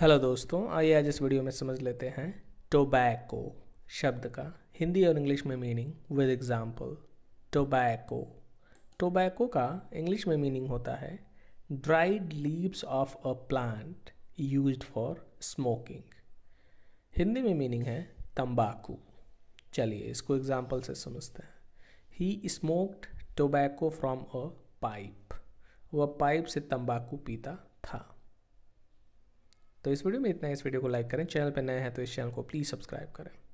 hello दोस्तों आइए आज इस वीडियो में समझ लेते हैं टोबैको शब्द का हिंदी और इंग्लिश में meaning with example tobacco tobacco का इंग्लिश में मीनिंग होता है dried leaves of a plant used for smoking Hindi में मीनिंग है तंबाकू चलिए इसको एग्जाम्पल से समझते हैं he smoked tobacco from a pipe वह पाइप से तंबाकू पीता था तो इस वीडियो में इतना इस वीडियो को लाइक करें चैनल पर नए हैं तो इस चैनल को प्लीज़ सब्सक्राइब करें